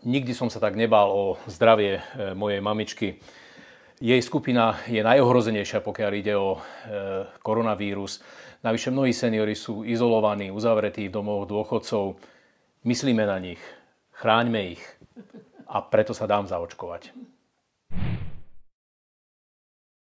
Nikdy som sa tak nebál o zdravie e, mojej mamičky. Jej skupina je najohrozenejšia, pokiaľ ide o e, koronavírus. Navyše mnohí seniori sú izolovaní, uzavretí v domoch dôchodcov. Myslíme na nich, chráňme ich a preto sa dám zaočkovať.